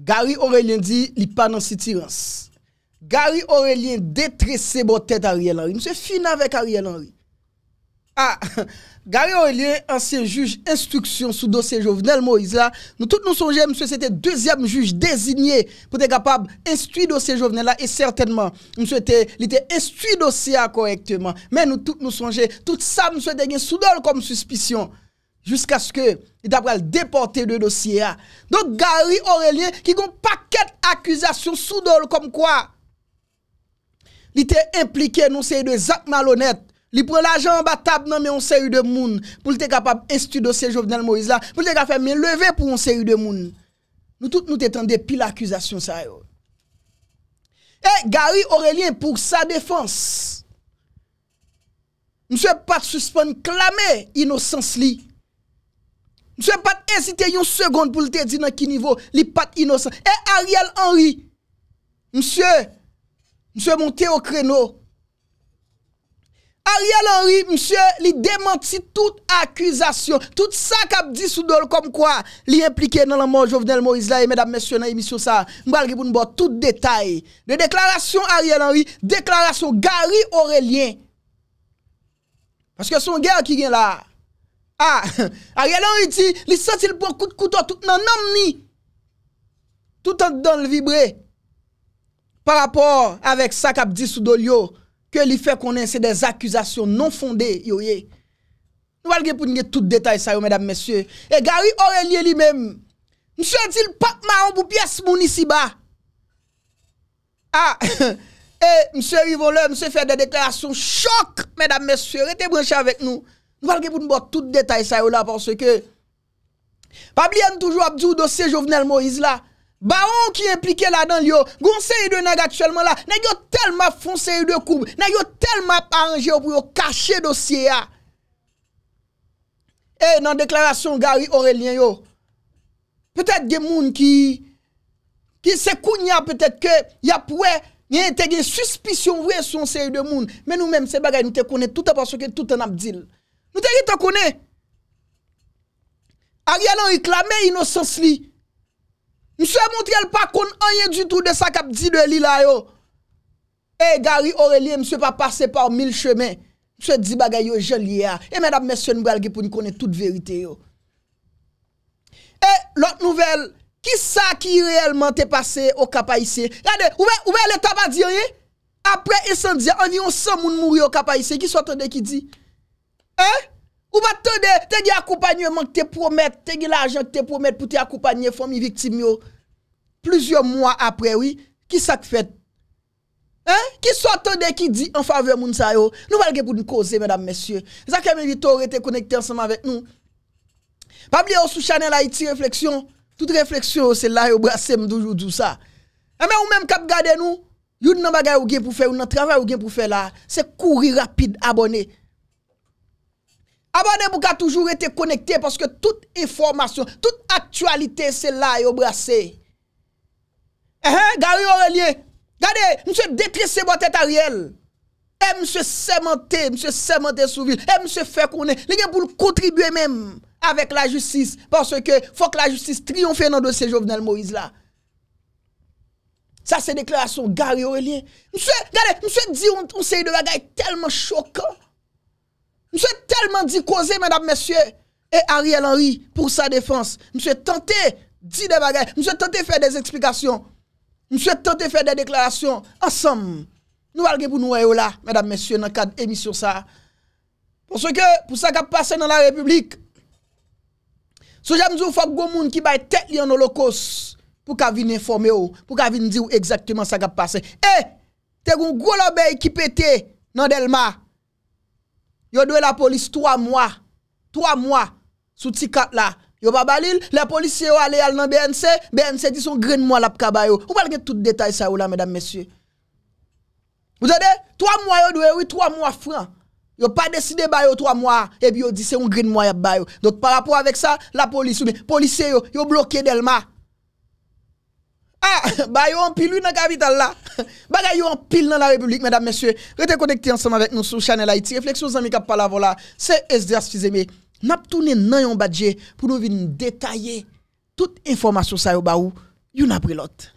Gary Aurélien dit, il pas dans Gary Aurélien détresse votre tête Ariel Henry. Monsieur fini avec Ariel Henry. Ah, Gary Aurélien, ancien juge instruction sous dossier Jovenel Moïse, nous tous nous songeons, monsieur, c'était deuxième juge désigné pour être capable d'instruire dossier Jovenel là, et certainement, monsieur, il était instruit dossier correctement. Mais nous tous nous songeons, tout ça, monsieur, était sous comme suspicion jusqu'à ce que il a déporté de dossier. Donc Gary Aurélien qui a un paquet d'accusations sous dol comme quoi il était impliqué dans série de actes malhonnêtes. Il prend l'argent en bas table non mais on série de monde pour être capable d'instituer dossier Jovenel Moïse là, pour être capable de lever pour un série de monde. Nous tous nous t'étendons depuis l'accusation, ça Et eh, Gary Aurélien pour sa défense. Monsieur pas suspendre clamer innocence lui. Monsieur pas hésité une seconde pour te dire dans quel niveau il pas innocent. Et Ariel Henry, monsieur, monsieur monté au créneau. Ariel Henry, monsieur, il démenti toute accusation, tout ça qu'a dit Soudol comme quoi il impliqué dans la mort Jovenel Moïse là et mesdames messieurs dans l'émission ça. M'balgue pour nous tout détail. De déclaration Ariel Henry, déclaration Gary Aurélien. Parce que son gars qui vient là. Ah, Ariel Henry dit, il senti le bon coup de couteau tout dans l'homme Tout en dans le vibré. Par rapport avec ça qu'a dit Soudolio, que lui fait connaître des accusations non fondées, ye. Nous allons pour nous tout détail ça, mesdames, messieurs. Et Gary Aurélien lui-même, monsieur dit, pas marron pour pièce moun ici bas. Ah, et monsieur Rivole, monsieur fait des déclarations choc, mesdames, messieurs. Restez branchés avec nous. Nou falke pou nou bote tout detay sa yo la, porsè ke, pabli an toujou abdou dosye jovenel Moïse la, baron ki implike la dan yo, goun se yi de nag atchèlman la, nan yo tel map fon se yi de koub, nan yo tel map anje yo pou yo kache dosye ya. E nan deklarasyon gari aurelien yo, pètèd gen moun ki, ki se kounya pètèd ke, ya pouè, gen te gen suspisyon vwè son se yi de moun, men nou menm se bagay nou te koune, tout aporsè ke tout an abdil. Nou te ki te konen? A riyan an reklamen inosans li. M sou e montre el pa kon anye du tou de sa kap di de li la yo. E gari ore li e m sou e pa pase par mil chemen. M sou e di bagay yo jel li ya. E mèd ap mèsyon mbèlge pou ni konen tout verite yo. E lòt nouvel, ki sa ki reyelman te pase o kapayise? Rade, ouve le tabadir ye? Apre esan di, anye yon san moun mouri o kapayise. Ki sou atonde ki di? Hein? Ou pas tende, t'as dit accompagnement que te promet, t'as dit l'argent que te promet pour t'accompagner famille victime yo. Plusieurs mois après, oui, qui ça fait? Hein? Qui soit qui dit en faveur moun sa yo? Nous allons pour nous causer, mesdames, messieurs. Ça que rete été connecté ensemble avec nous. Pas oublier sous Chanel Haïti réflexion. Toute réflexion, c'est là, yo brasse toujours tout ça. Eh, mais ou même cap garder nous, yon nan bagay ou gen pour faire, ou nan travail ou gen pour faire là, c'est courir rapide, abonner. Abonnez-vous pour toujours été connecté parce que toute information, toute actualité, c'est là et au brassé. Eh, eh, Gary Aurélien, regardez, monsieur détresse votre tête Ariel. Et eh, monsieur sémenté, monsieur sémenté sous ville. Et eh, monsieur fait qu'on est. Les pour contribuer même avec la justice parce que faut que la justice triomphe dans le dossier Jovenel Moïse là. Ça, c'est déclaration Gary Aurélien. Monsieur, regardez, monsieur dit on, on de bagaille tellement choquant. Mse telman di koze mèdame mèsyè E Ariel Henry pou sa defanse Mse tante di deva gè Mse tante fè des eksplikasyon Mse tante fè des deklarasyon Ansem, nou valge pou nou wè yo la Mèdame mèsyè nan kad emisyon sa Ponso ke pou sa kap pase nan la republik Sou jè mzou fòk gwo moun ki bay Tet li an holokos Pou ka vin informe yo Pou ka vin di ou exactement sa kap pase E te goun gwo lò bèy ki pète nan delma Yo doué la police trois mois. Trois mois. Sous ticat là. Yo pas balil, les policiers yo allé dans BNC, BNC dit son green moi la kabayo. Ou pas tout détail ça ou là mesdames messieurs. Vous avez trois mois yo doué oui, trois mois francs. Yo pas décidé ba yo 3 mois et puis yo dit c'est un green mois y a Donc par rapport avec ça, la police ou bien policiers yo, yo bloqué Delma. Ah, bah yon en pile dans la capitale là. Bah yon en pile dans la République, mesdames, messieurs. Restez connectés ensemble avec nous sur Channel Haïti. Réflexion, amis, cap la voilà. C'est SDR Fizeme. N'a tourné nan yon budget pour nous venir détailler toute information sa yon ba ou. Yon après l'autre.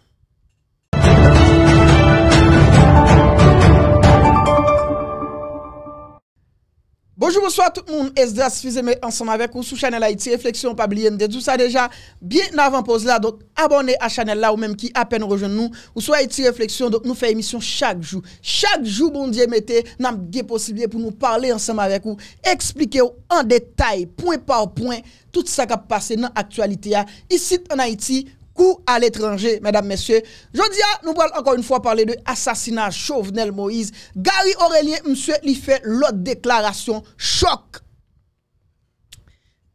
Bonjour, bonsoir tout le monde. Esdras êtes ensemble avec vous sur Channel Haïti. Réflexion, pas oublier de tout ça déjà. Bien avant pause là, donc abonnez à Channel là ou même qui à peine rejoint nous. Ou sur Haïti Réflexion, donc nous faisons émission chaque jour. Chaque jour, bon Dieu, mettez, nous des pour nous parler ensemble avec vous. expliquer en détail, point par point, tout ça qui a passé dans l'actualité. Hein. Ici en Haïti, coup à l'étranger, mesdames, messieurs. Je nous allons encore une fois parler de assassinat Chauvenel Moïse. Gary Aurélien, monsieur, il fait l'autre déclaration choc.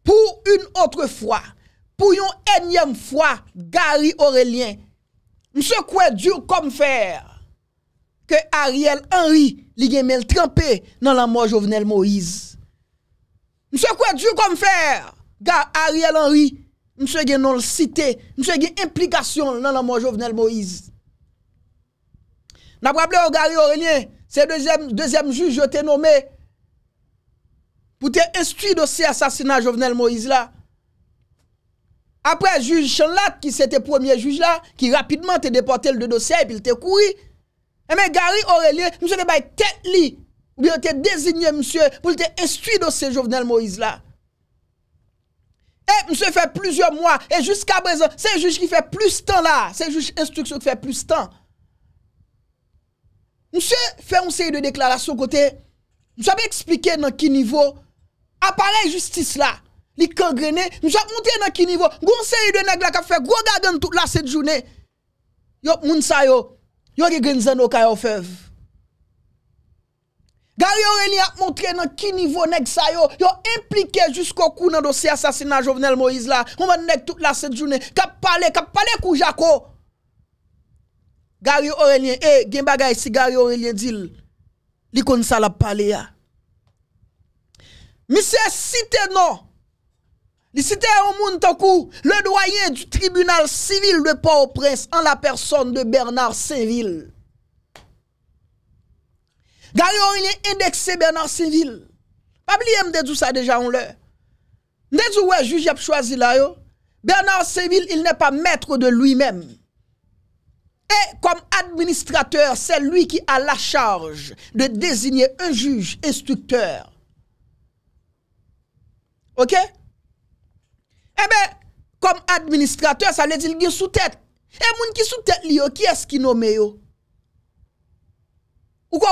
Pour une autre fois, pour une énième fois, Gary Aurélien, monsieur, quoi dur comme fer que Ariel Henry, il trempé dans la mort Jovenel Moïse. Monsieur, quoi dur comme fer, Ariel Henry, mswe gen non l'cite, mswe gen implikasyon nan nan mwen Jovenel Moïse. Napraple ou Gary Aurelien, se dezem juj jote nomè, pou te estui dosi asasina Jovenel Moïse la. Apre juj Chanlat ki se te pwemye juj la, ki rapidman te depote l de dosi apil te koui, eme Gary Aurelien mswe de bay te li, pou te designe mswe pou te estui dosi Jovenel Moïse la. E, mse fè plusieurs mwa, e jusqu'a brezon, se juche ki fè plus tan la, se juche instruksyon ki fè plus tan. Mse fè onseye de deklarasyon kote, mse apè eksplike nan ki nivou, apare justice la, li kongrene, mse apè montè nan ki nivou, mse fè onseye de deklarasyon kote, mse apè montè nan ki nivou, mse apè montè nan ki nivou, mse apè montè nan ki nivou, Gary Aurélien a montré dans qui niveau nèg ça yo, impliqué jusqu'au coup dans dossier assassinat Jovenel Moïse là. On va nèg toute la cette journée, cap parler, cap parler kou Jaco. Gary Aurélien, eh, gen bagay si Gary Aurélien dit, li kon sa la parler Monsieur cité non. Li cité un monde le doyen du tribunal civil de Port-au-Prince en la personne de Bernard Saint-Ville Gary il est indexé Bernard Civil, Pas oublier tout ça déjà on l'heure. M'de dit ouais juge a choisi là yo. Bernard Civil il n'est pas maître de lui-même. Et comme administrateur, c'est lui qui a la charge de désigner un juge instructeur. OK Eh bien, comme administrateur, ça veut dire qu'il est sous tête. Et moun qui sous tête li yo, qui est-ce qui nomme yo ou quoi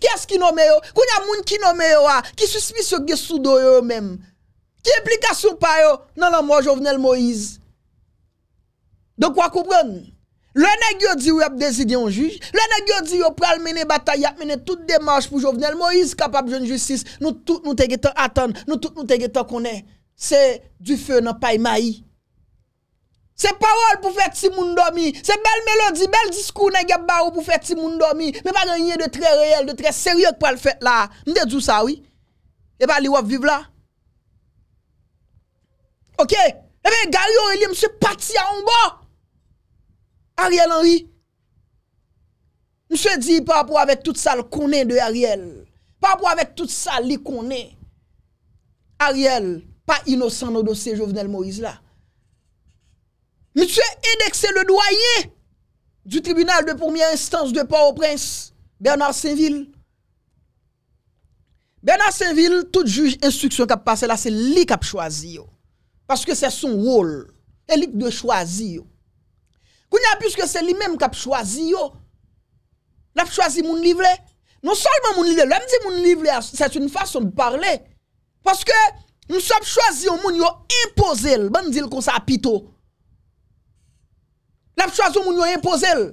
Qui Qu'est-ce qui nomme yo Qu'on y a moun qui nomme yo ah? qui suspicieux sous yo même. Qui implication pas yo Non non moi Jovenel Moïse. Donc quoi comprendre le nèg yo dit ou a désigné un juge, le nèg yo dit ou pral mener bataille, mener toute démarche pour Jovenel Moïse capable de justice. Nous tout nous te attendre, nous tout nous te C'est du feu dans paille maï. Se parol pou fè ti moun domi. Se bel melodi, bel diskounen gèp barou pou fè ti moun domi. Mè pa rènyè de trè reyèl, de trè sèryòk pou al fèt la. Mè te djou sa wè. E pa li wop viv la. Ok. E pe garyon li msè pati a onbo. Ariel Henry. Msè di pa pou avè tout sa l konè de Ariel. Pa pou avè tout sa li konè. Ariel. Pa inosan nou do se jovenel Moïse la. Monsieur indexé le doyen du tribunal de première instance de Port-au-Prince, Bernard Saint-Ville. Bernard Saint-Ville, tout juge instruction qui a passé là, c'est lui qui a choisi. Parce que c'est son rôle. C'est lui qui a choisi. que c'est lui-même qui a choisi, il a choisi mon livre. Non seulement mon livre, l'homme dit mon livre, c'est une façon de parler. Parce que nous sommes choisis, nous imposé, bon, dit comme ça, pito. N ap chwazou moun yo impozèl.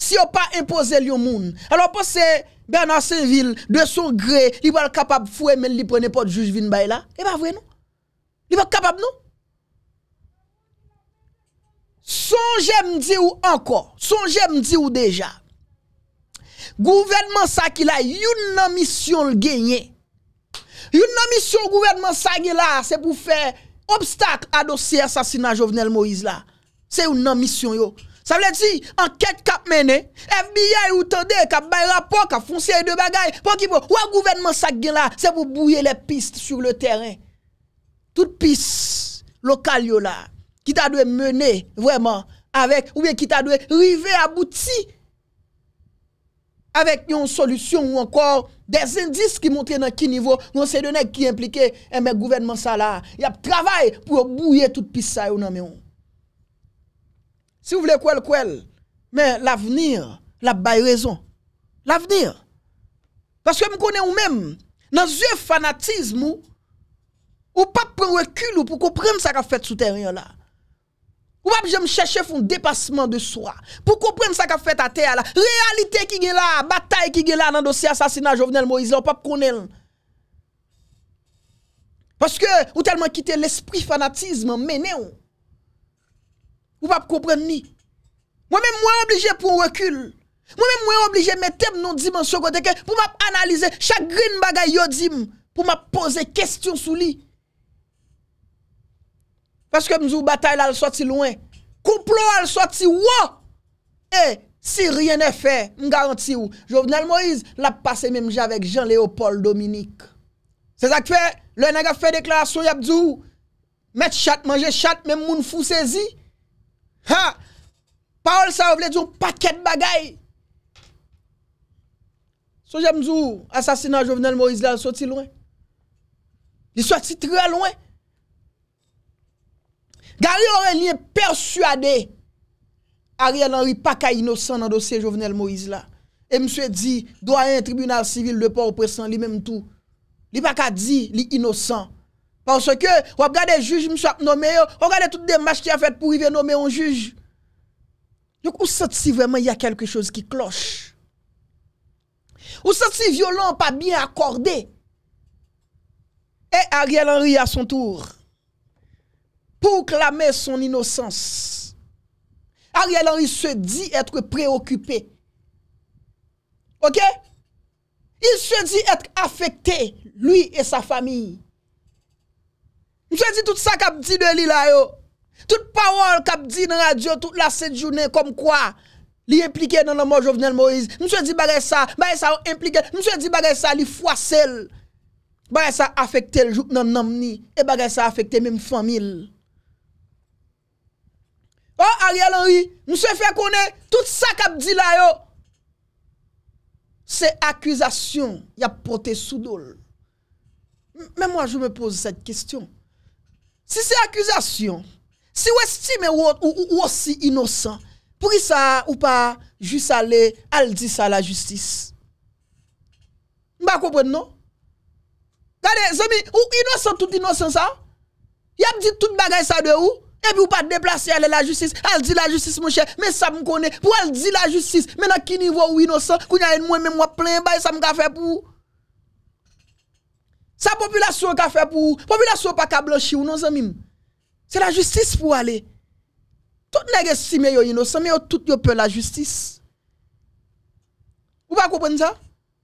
Si yo pa impozèl yo moun, alo pa se Bernard Saint-Ville, de son gre, li pa al kapab fwe men li prene pot jujvin bay la, e ba vwe nou? Li pa kapab nou? Son jèm di ou anko, son jèm di ou deja, gouvernement sa ki la, yon nan misyon l genye, yon nan misyon gouvernement sa ki la, se pou fè, obstacle à dossier assassinat Jovenel Moïse là. C'est une mission yo. Ça veut dire enquête cap mené, FBI ou tendez cap bay rapport cap foncier de bagay, pour qui pour gouvernement ça là, c'est pour bouiller les pistes sur le terrain. Toute piste locale yo là qui t'a dû mener vraiment avec ou bien qui t'a dû river abouti avec une solution ou encore des indices qui montrent dans quel niveau nous c'est de qui impliqué et eh, le gouvernement ça il y a travail pour bouiller toute piste ça si vous voulez quoi quoi mais l'avenir la bail raison l'avenir parce que vous connais ou même dans yeux fanatisme ou, ou pas prendre recul pour comprendre ça qu'a fait sous terrain là Ou pap jèm chèche foun depasman de soua. Pou komprenn sa ka fèt a tè a la. Réalité ki gen la, batay ki gen la nan dosi asasina jovenel Moïse la ou pap konel. Paske ou telman kite l'esprit fanatisme menè ou. Ou pap komprenn ni. Mwen mè mwen oblige pou mwen rekul. Mwen mwen oblige mè tem non dimensyon koteke. Pou map analize chagrin bagay yo dim. Pou map pose kestyon sou li. Paske mzou batay lal soti louen. Kouplo lal soti wou. E, si ryen e fe, m garanti wou. Jovenel Moïse lal pase mèm javek Jean-Léopold Dominique. Se zak fe, lè naga fe deklarasyon yabdou. Met chat, manje chat, mèm moun fousezi. Ha! Parol sa wavle djou paket bagay. So jè mzou, asasina jovenel Moïse lal soti louen. Li soti tria louen. Gary Aurélien persuadé Ariel Henry pas innocent dans le dossier Jovenel Moïse là. Et monsieur dit doit un tribunal civil de port au lui-même tout. Li pas ka dit li innocent parce que on regarde juge monsieur nommé, on regarde toutes les démarches qui a fait pour y nommer un juge. Donc vous sent si vraiment il y a quelque chose qui cloche. Vous sent si violent pas bien accordé. Et Ariel Henry à son tour pour clamer son innocence. Ariel Henry se dit être préoccupé. OK Il se dit être affecté, lui et sa famille. Je dit tout ça qu'a dit de lui là yo. Toute parole qu'a dit dans la radio toute la cette journée comme quoi li impliqué dans la mort Jovenel Moïse. Monsieur dit bagay ça, bagay ça impliqué. Monsieur dit bagay ça li froissel. Bagay ça affecté le jour dans nom ni et bagay ça affecté même famille. Oh, Ariel Henry, monsieur fait connaître tout ça qu'a dit là C'est accusation, y a porté sous dol. Mais moi je me pose cette question. Si c'est accusation, si vous estimez ou, aussi innocent, pour ça ou pas juste aller al dire ça à la justice. Vous comprendre non Regardez, amis, ou innocent tout innocent ça? Y a dit toute bagaille ça de où et puis, pouvez pas déplacer, aller la justice. Elle dit la justice, mon cher. Mais ça me connaît. Pour elle dit la justice. Mais dans quel niveau ou innocent, qu'on y a une moi-même, moi plein bail, ça me fait pour. Sa population fait pour. Population pas qu'à blanchir ou non, C'est la justice pour aller. Tout pas si yo innocent, mais tout yo peur la justice. Vous pas ça?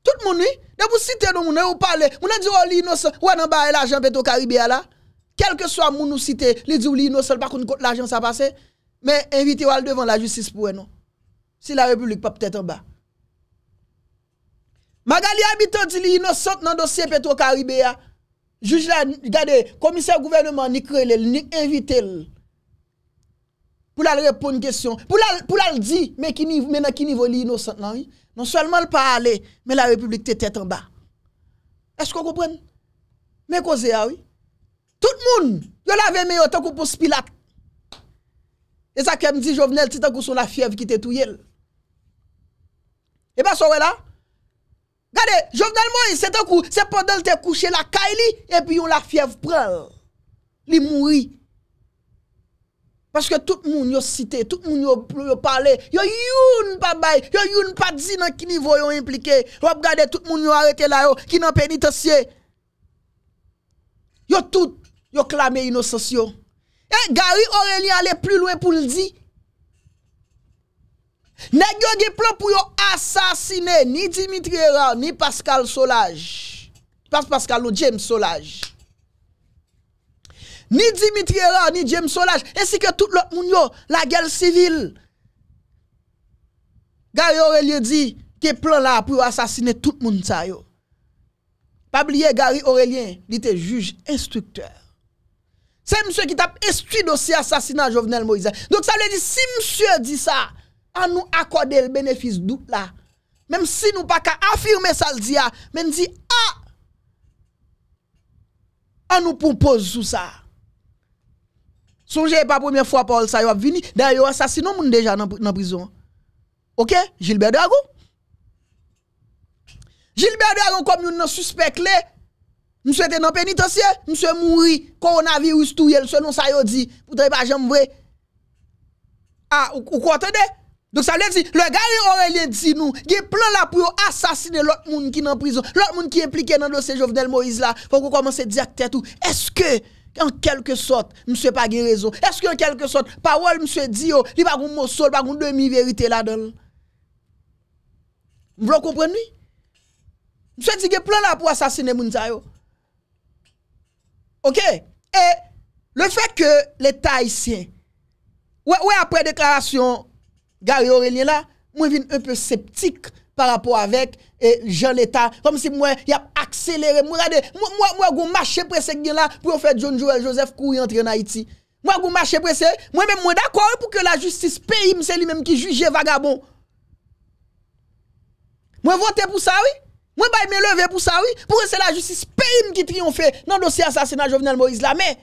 Tout le monde, oui. De vous citer nous, ou parler, vous dit, oh, l'innocent, ou non, bah, l'argent, vous là. Quel que soit mon nous cité, les dit innocent pas contre l'argent a passé, mais invitez le devant la justice pour nous. Si la République pas peut-être en bas. Magali habitant dit innocent dans le dossier Petro-Caribéa. Hein. Juge là, regardez, commissaire gouvernement ni crée ni invité pour la répondre une question, pour la pour dire mais qui mais dans qui niveau l'innocent non oui. Non seulement le pas aller, mais la République était tête en bas. Est-ce qu'on comprend? Mais ah oui. Tout moun yo la ve me yo te kou pou spilat. E sa kem di jovenel ti te kou son la fiev ki te tou yel. E ba so we la. Gade jovenel moun se te kou se podel te kou che la kaili. E pi yon la fiev pran. Li mouri. Paske tout moun yo cite. Tout moun yo pale. Yo yon pa bay. Yo yon pa dizi nan ki nivou yon implike. Wap gade tout moun yo arete la yo. Ki nan penite siye. Yo tout. yo clamé innocence Et eh, Gary Aurélien allait plus loin pour le dire. Nèg yo de plan pour assassiner ni Dimitri Erard, ni Pascal Solage. Pas Pascal ou James Solage. Ni Dimitri Erard, ni James Solage, ainsi que tout l'autre moun yo, la guerre civile. Gary Aurélien dit que plan là pour assassiner tout moun sa yo. Pas oublier Gary Aurélien, il était juge instructeur. C'est monsieur qui tape instruit dossier assassinat Jovenel Moïse. Donc ça veut dire, si monsieur dit ça, à nous accorder le bénéfice doute là. Même si nous pas qu'à affirmer ça le dit, même dit, ah, on nous propose tout ça. Songez pas première fois Paul ça y a venu. D'ailleurs, assassiné monde déjà dans la prison. OK? Gilbert Dragon? Gilbert Dragon comme un suspect clé Monsieur était dans pénitentiaire, monsieur mouri, coronavirus tout yel, selon ça yo dit, pour pas jamais vrai. Ah, ou, ou quoi Donc ça veut dire, le gars Aurélien dit nous, il y a plan là pour assassiner l'autre monde qui est en prison, l'autre monde qui est impliqué dans le dossier Jovenel Moïse là, faut qu'on commence à dire tout. Est-ce que en quelque sorte, monsieur pas raison. Est-ce que en quelque sorte, parole monsieur dit, oh, il pas un mot sol, pas une demi-vérité là-dedans. Vous comprenez? Monsieur dit que plan là pour assassiner moun yo. Ok, e le fe ke l'Etat y siye, ou e apre deklarasyon Gary Aurelien la, mwen vin un pe septik par rapport avek eh, Jean l'Etat. Fom si mwen yap akselere, mwen rade, mwen mwen mwen mwache prese gwen la pou yon fred John Joel Joseph kou y entre in Haiti. Mwen mwen mwen mwache prese, mwen mwen mwen d'akore pou ke la justice pe imse li menm ki juje vagabon. Mwen vote pou sa wè. Moi, je me lever pour ça, oui. Pour que c'est la justice pays qui triomphe dans le dossier assassinat Jovenel Moïse là. Mais,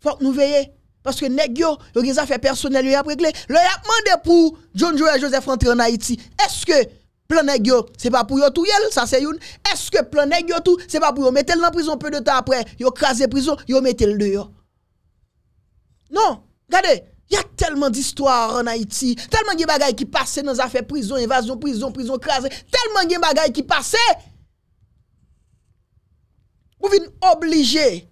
faut nous veiller. Parce que nèg yo, yo des affaires personnelles a réglé. Le a demandé pour John Joe et Joseph rentrer en Haïti. Est-ce que plan nèg yo, c'est pas pour yo tout ça c'est une. Est-ce que plan nèg tout, c'est pas pour mettez mettre en prison peu de temps après, yo la prison, yo mis le dehors. Non, regardez. Il y a tellement d'histoires en Haïti, tellement de bagailles qui passent dans les affaires prison, invasion, prison, prison crasée, tellement de bagailles qui passent. Vous venez obligé.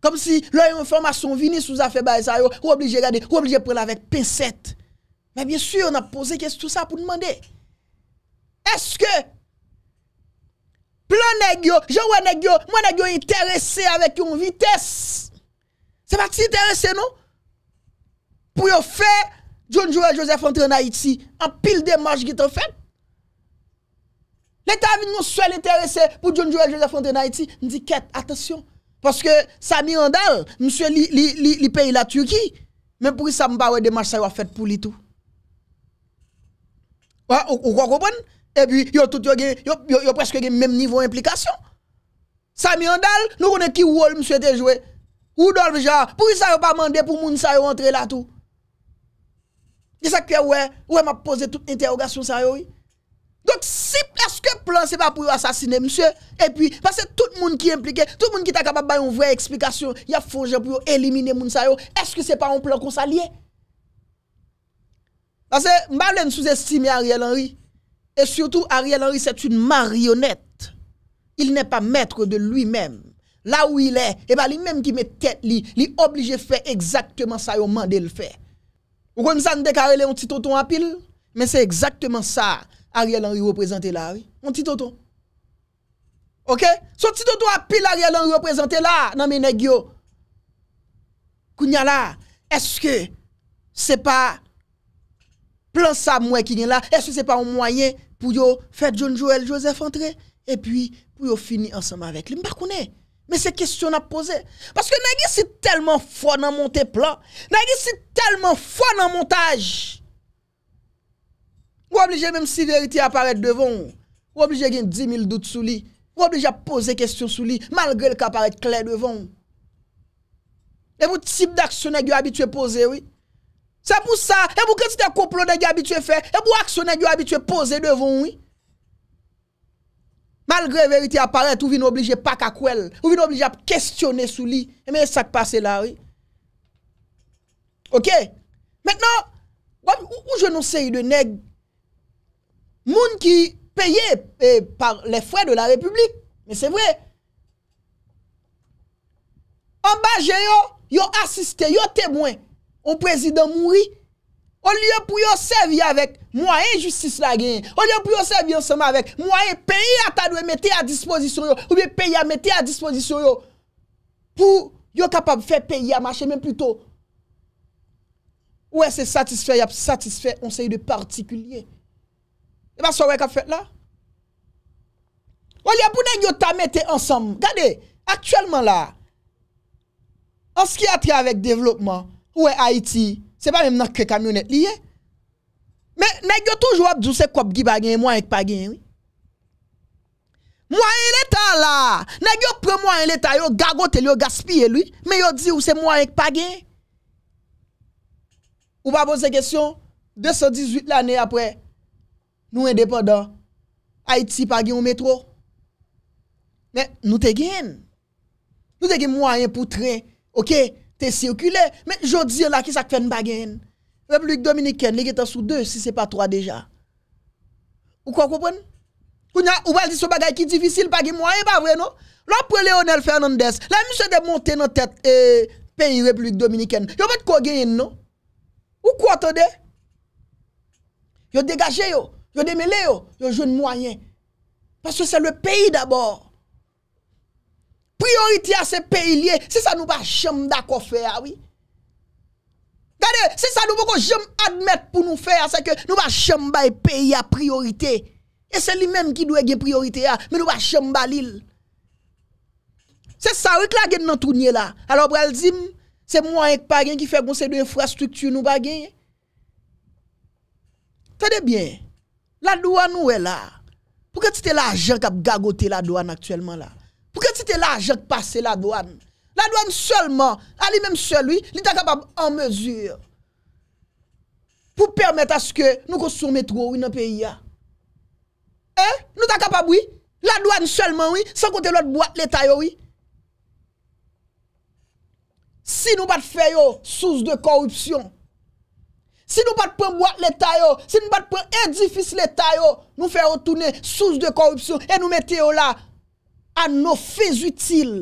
Comme si l'information venait sous affaire ça, vous obligé de regarder, vous obligé de prendre avec pincette. Mais bien sûr, on a posé tout ça pour demander. Est-ce que plan nèg yo, vois nèg yo, moi nèg intéressé avec une vitesse. C'est pas intéressé non pour faire John Joel Joseph entre en Haïti, en pile de marches qui t'en fait. L'État vient nous seul intéressé pour John Joel Joseph entre en Haïti. je dit quête, attention. Parce que Sami Randall, monsieur, li, li, li, paye la Turquie. Mais pour ça, m'bawe des marches, ça a fait pour lui tout. Ou, quoi comprenez? Et puis, yo tout yo, presque yon, presque même niveau implication. Sami nous connaissons qui rôle monsieur te jouer Ou dans le genre, pour ça, n'a pas demandé pour moun ça yon entre là tout. C'est ça que ouais, ouais m'a posé toute interrogation Donc si est-ce que plan c'est pas pour assassiner monsieur et puis parce que tout le monde qui est impliqué, tout le monde qui est capable de une vraie explication, il y a faux pour éliminer mon Est-ce que c'est pas un plan qu'on s'allie Parce que ne sous-estime Ariel Henry et surtout Ariel Henry c'est une marionnette. Il n'est pas maître de lui-même. Là où il est, et bien lui-même qui met tête, lui, lui obligé de faire exactement ça, il mandé de le faire. Ou comme ça, nous déclarons un petit tonton à pile, mais c'est exactement ça Ariel Henry représente là, oui. Un petit tonton. OK Son petit tonton à pile Ariel Henry représente là, non mais nèg yo. là, est-ce que c'est pas plan ça moi qui est là Est-ce que c'est pas un moyen pour faire John Joel Joseph entrer et puis pour finir ensemble avec lui? Je Men se kestyon ap pose. Paske nan gen si telman fwa nan monte plan. Nan gen si telman fwa nan montaj. Ou oblije menm si verite aparet devon. Ou oblije gen 10.000 dout sou li. Ou oblije ap pose kestyon sou li. Malge lika aparet kler devon. Ebo tip d'aksyon nan gen abitwe pose oui. Se pou sa, ebo ket se te koplon nan gen abitwe fe. Ebo aksyon nan gen abitwe pose devon oui. Malgre verite aparent, ou vin oblije pa kakwel. Ou vin oblije ap kestyone sou li. Emen, sak pase la, oui. Ok. Metnen, ou je nou se y de neg. Moun ki peye e, par le fwè de la republik. Men se vre. Ambaje yo, yo asiste, yo temwen. Ou prezident moun ri. On li yo pou yo servi avek mwa e justis la gen. On li yo pou yo servi ansema avek mwa e peyi a tanwe mette a dispozisyon yo. Ou bi peyi a mette a dispozisyon yo. Pou yo kapab fè peyi a mache men pluto. Ou e se satisfè, yap satisfè, on se yu de partikulye. E ba sou wè ka fèt la? On li yo pou nou yo ta mette ansema. Gade, aktyalman la, anse ki ati avèk devlopman, ou e Haiti, Se pa mè mè nan kre kamyonet li, eh. Mè, nè gyo toujou ap di ou se kop gi bagen, mwen ek bagen, wè. Mwen en letan la. Nè gyo pre mwen en letan yo, gagote li yo gaspye lui, mè yo di ou se mwen ek bagen. Ou pa pose gèsyon, 218 l'anè apwè, nou en depo da, Haiti bagen ou metro. Mè, nou te gen. Nou te gen mwen en pou tre, okè. t'es circulé. Mais je dis là, qui ça fait une baguette République dominicaine, les est sous deux, si ce n'est pas trois déjà. Ou quoi comprenez Ou va dire ce bagage qui est difficile, pas de moyens, pas vrai, non Pour Léonel Fernandez, la monsieur de monter dans tête et pays République dominicaine. Yo pas de quoi gagner, non Ou quoi attendez Yo dégagé, yo, yo démêlé, yo, yo jeune moyen. Parce que c'est le pays d'abord. priorite a se peyi liye, se sa nou ba chem da ko fe a, ah gade, se sa nou bo ko jem admet pou nou fe a, se ke nou ba chem baye peyi a priorite, e se li men ki dwe gen priorite a, ah, men nou ba chem balil, se sa wik la gen nan trounye la, alo brel zim, se mwen ek pa gen ki fe goun se dwe infrastruktu nou ba gen, se de bien, la douan nou e la, pou ke ti te la jen kap gagote la douan aktuelman la, Pou ke ti te la jek pase la douane? La douane seulement, a li mèm seul, li ta kapab an mezur. Pou permèt aske nou konson metro ou in an peyi ya. Eh, nou ta kapab oui? La douane seulement oui, san konte l'ot boite l'Etat yo oui. Si nou bat fè yo, sous de korupsyon, si nou bat pen boite l'Etat yo, si nou bat pen edifis l'Etat yo, nou fè yo toune sous de korupsyon e nou mette yo la an nou fèz util.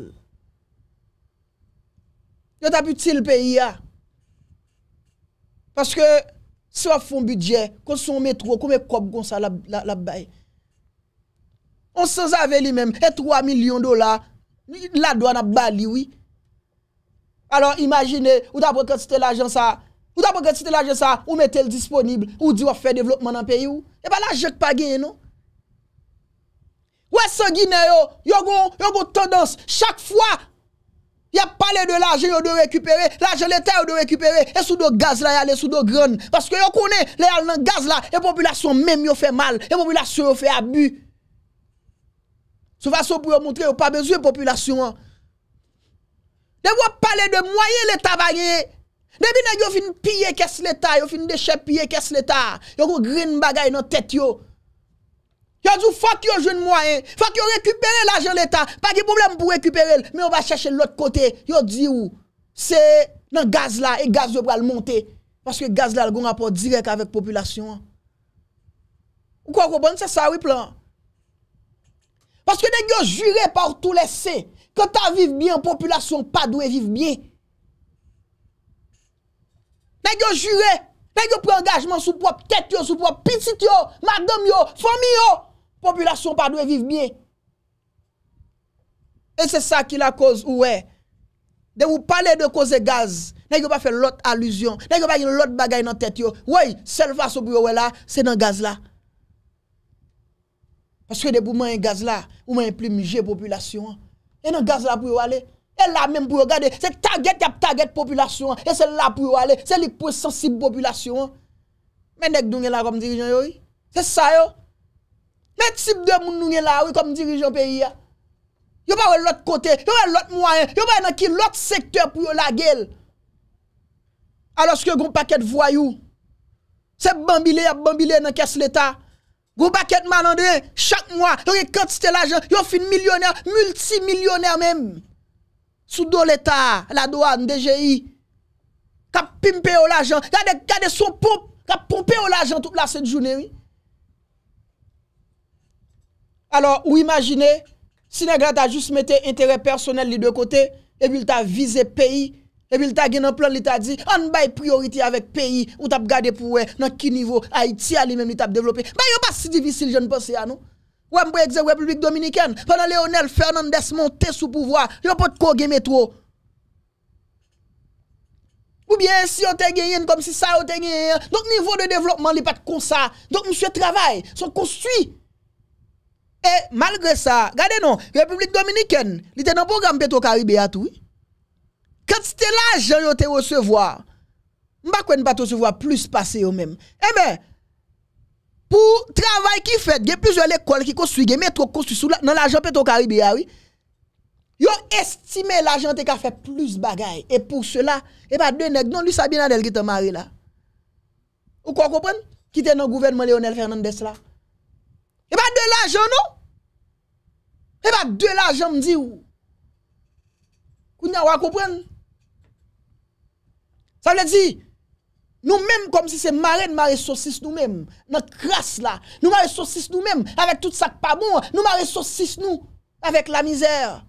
Yon tap util peyi ya. Paske, si wap fon bidye, konson metro, kome kop gonsan la bay. On se zave li menm, e 3 milyon dola, la doan ap bali wii. Alors imagine, ou tap wakantite l'ajen sa, ou tap wakantite l'ajen sa, ou metel disponible, ou di wap fè developman an peyi wou. E pa la jek pa gen nou. Wè sè gine yo, yo go tendans, chak fwa, ya pale de laje yo de rekupere, laje letè yo de rekupere, e sou do gaz la, e ale sou do gren, paske yo kone, le ale nan gaz la, e popilasyon menm yo fè mal, e popilasyon yo fè abu. Sou fason pou yo moutre, yo pa bezye popilasyon an. Ne wè pale de mwaye letè vanyè, ne bine yo fin piye kes letè, yo fin deche piye kes letè, yo kone grin bagay nan tèt yo. Fak yo jwen mwoyen, fak yo rekupere l'ajen l'Etat Fak yon problem pou rekupere l Men yo va chache l l'ot kote Yo di ou, se nan gaz la E gaz yo pral monte Paske gaz la l gon rapor direk avek populasyon Ou kwa kopan, se sa wip lan Paske nen yo jure Par tou lesse Kota viv bien, populasyon pa dwe viv bien Nen yo jure Nen yo pre engagement sou prop Ket yo, sou prop, pitit yo, madam yo, fami yo Populasyon pa dwe vive mien. E se sa ki la koz ouwe. De ou pale de koze gaz. Ne yon pa fe lot aluzyon. Ne yon pa yon lot bagay nan tete yo. Wey, sel faso pou yo wey la, se nan gaz la. Aske de pou man yon gaz la, pou man yon plimije populasyon. E nan gaz la pou yo wale. E la men pou yo gade. Se taget yap taget populasyon. E se la pou yo wale. Se li pou sensib populasyon. Men ek dounye la kom dirijyon yo. Se sa yo. Mè tip de moun nou nye la, wè kom dirijyon peyi ya. Yo wè l'ot kote, yo wè l'ot mwayen, yo wè nan ki l'ot sektèr pou yo la gel. A loske yo goun paket voyou, se bambile, bambile nan kes l'Etat. Goun paket malande, chak mwa, yo wè kantiste l'ajan, yo fin milyonè, multimilyonè mèm. Soudo l'Etat, la doan, DGI, ka pimpe yo l'ajan, ka de son pompe, ka pompe yo l'ajan tout la sèdjounè wè. Alors, ou imaginez, si Sénégal a juste mis intérêt personnel de côté, et puis il a visé pays, et puis il t'a un plan, il t'a dit, on by priorité avec pays, ou t'as gardé pour dans quel niveau Haïti a lui-même t'a développé. Bah, y'a pas si difficile, je ne pense à nous. Ou en exemple, République Dominicaine, pendant Léonel Fernandez monté sous pouvoir, a pas de quoi métro. Ou bien si on t'a gagné comme si ça on t'a gagné. Hein. Donc niveau de développement n'est pas comme ça. Donc monsieur travaille, son construit et eh, malgré ça, regardez non, République dominicaine, il était dans le programme Petro-Caribé à tout. Quand c'était l'argent yo te recevoir, ne sais pas recevoir plus passer au même. Eh bien, pour le travail qui fait, il y a plusieurs écoles qui construisent, il y a métro construit dans l'argent Petro-Caribé ah oui. Yo estimé l'argent te fait plus bagaille et pour cela, et eh pas ben, deux nègres, non lui Sabinadel qui te marié là. Vous quoi comprendre? Qui était dans le gouvernement Léonel Fernandez là? Et pas de l'argent, non? Et pas de l'argent, me dit ou. n'a pas comprendre? Ça veut dire, nous-mêmes, comme si c'est marraine, marée saucisse nous-mêmes. notre crasse là, nous marée saucisse nous-mêmes, avec tout ça pas bon, nous marée saucisse nous, avec la misère.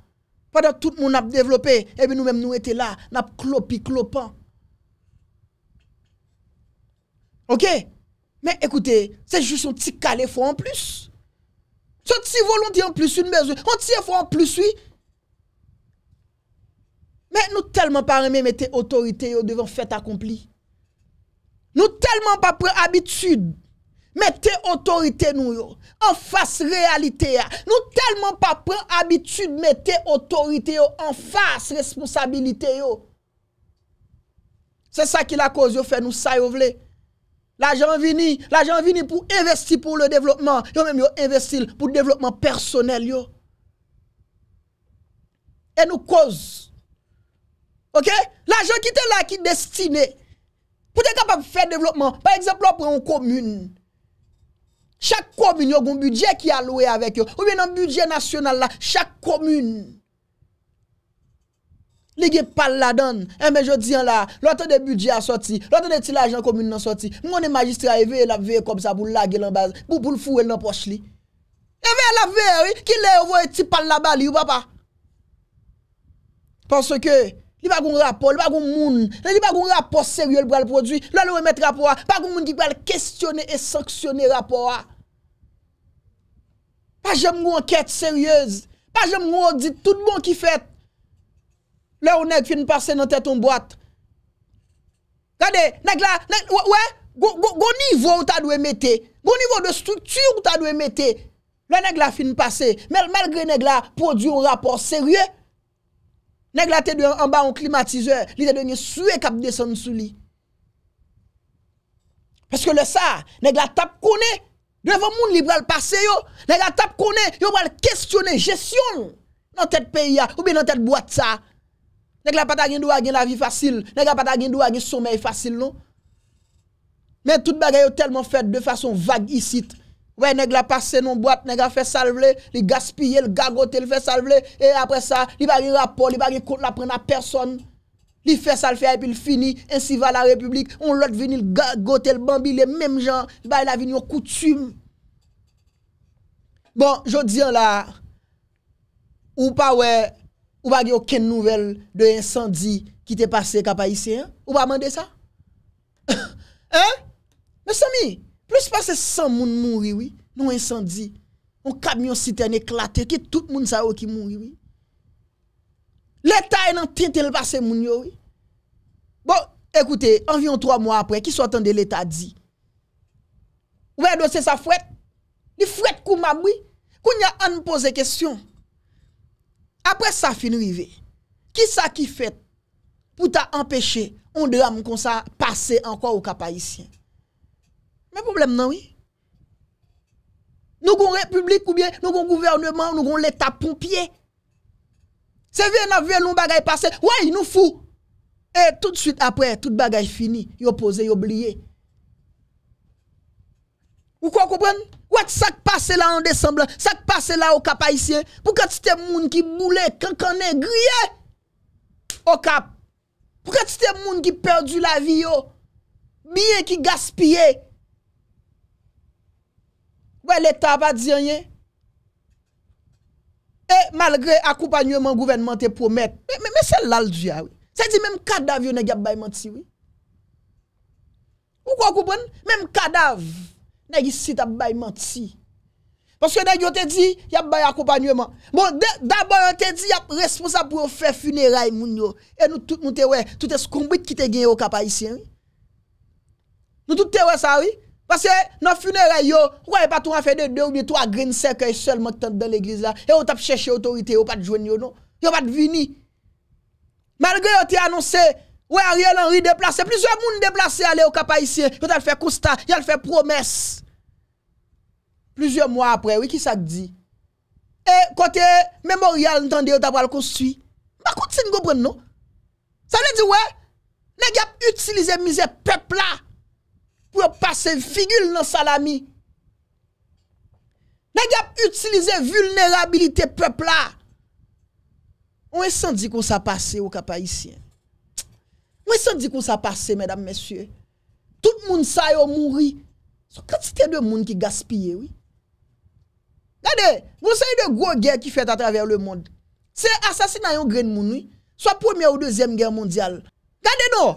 Pendant tout le monde a développé, et eh puis nous-mêmes, nous étions là, nous clopi clopant. Ok? Mais écoutez, c'est juste un petit calé en plus. Sot si volonti an plus yon bezou, an ti e fwa an plus yi. Men nou telman pa reme mette otorite yo devan fet akompli. Nou telman pa pren habitude, mette otorite nou yo, an fase realite ya. Nou telman pa pren habitude, mette otorite yo, an fase responsabilite yo. Se sa ki la koz yo fe nou sa yo vle. L'argent vini, l'argent vini pour investir pour le développement. Yo même yo investi pour le développement personnel Et nous cause. OK? L'argent qui était là qui destiné pour être capable de faire développement. Par exemple, on prend une commune. Chaque commune a un budget qui est alloué avec eux. Ou bien un budget national là, chaque commune li gen pal la dan, e men jodi an la, lwantan de budget a soti, lwantan de ti la ajan komine nan soti, mwen e magistra e ve la ve kom sa pou lage lan baz, pou pou l fou el nan poch li. E ve la ve, ki le yo vo e ti pal la bali ou pa pa. Panson ke, li bagon rapor, li bagon moun, li bagon rapor seryol pou al prodwi, lwantan ou emet rapor, bagon moun ki pou al kestyone e sanksyone rapor. Pa jem moun ket seryose, pa jem moun di tout moun ki fet, Lè ou neg fin passe nan tèt an boate. Gade, neg la, wè, wè, gounivou ou ta dwe mette, gounivou de struktu ou ta dwe mette, lè neg la fin passe, mèl malgré neg la prodyou rapor serye, neg la tè dwe an ba an klimatizeur, li tè dwenye suè kap desan sou li. Peske le sa, neg la tap konè, dwe voun moun libra l'passe yo, neg la tap konè, yo wè l'kestyonè, jesyon, nan tèt peyi ya, ou bi nan tèt boate sa, ou bi nan tèt boate sa, Nèg la pata gen gen la vie facile, nèg la pata gen droit gen sommeil facile non. Mais tout bagay yo tellement fait de façon vague ici. Ouais, nèg la passé non boîte, nèg a fait ça le il gaspiller, le gagote, le fait ça et après ça, il pas gen rapport, il pas gen compte la prendre à personne. Il fait ça, fait, et puis il finit. Ainsi va la République. On l'autre vini, le le bambi, les mêmes gens. Bah, il la vigne en coutume. Bon, je dis là, ou pas, ouais, Ou bagye oken nouvel de insandi ki te pase kapa isi? Ou ba mande sa? Hein? Mè Samy, plus pase 100 moun moun riwi, nou insandi, moun kamyon siten eklate ki tout moun sa ou ki moun riwi. L'Etat e nan tinte l'pase moun yo wi. Bon, ekoute, anvion 3 mou apre, ki sou atende l'Etat di? Ouwe do se sa fwet? Di fwet kou mabwi? Kou nye an pose kesyon? apre sa fin rive, ki sa ki fet pou ta empeshe non, on de am kon sa pase anko ou kapayisyen? Me problem nan wè? Nou kon republik ou bie, nou kon gouvernement, nou kon l'etat pompier. Se vè nan vè, nou bagay pase, wè yi nou fou. E tout suite apre, tout bagay fini, yopose, yobliye. Ou kwa koupen? Ou kwa koupen? Ouè, sak pase la an desemblan, sak pase la ou kapayisyen, pou kè ti te moun ki boule, kèn kèn ne griye, ou kap, pou kè ti te moun ki perdu la vi yo, biye ki gaspye, wè l'Etat pa diyenye, e, malgré akoupanyouman gouvenmante pou mèk, mè se lal diya, wè, se di mèm kadav yo ne gèp bayman ti, wè, ou kò akoupan, mèm kadav, nèg ici t'a bay menti. Parce que nèg yo te dit y a bay accompagnement. Bon d'abord on te dit y a responsable pour faire funérailles moun yo et nous tout nous te ouais tout est combite qui te gagné au cap haïtien. Nous tout te ouais ça oui. Parce que nos funérailles yo, ouais pas tout en fait de deux ou bien trois graines cercueil seulement dans l'église là et on t'a chercher autorité, on pas de joindre yo non. Yo pas de venir. Malgré on t'a annoncé Ouè Ariel Henry deplase, plizye moun deplase ale ou kapayisyen, kote al fè kousta, yal fè promes. Plizye mwa apre, wè ki sa ki di? E kote memorial ntande yo tabal konstwi, bakout si ngo pren nou? Sa le di wè, negyap utilize mize pepla, pou yo pase figil nan salami. Negyap utilize vulnerabilite pepla, ouè san di kon sa pase ou kapayisyen. Wè san di kon sa pase, mèdam, mèsyè? Tout moun sa yo moun ri. So, katite de moun ki gaspye, wè? Gade, moun sa yo de gwo gen ki fèt a traver le moun. Se asasina yon gren moun, wè? So, a pwemè ou dezem gen mondial. Gade nou?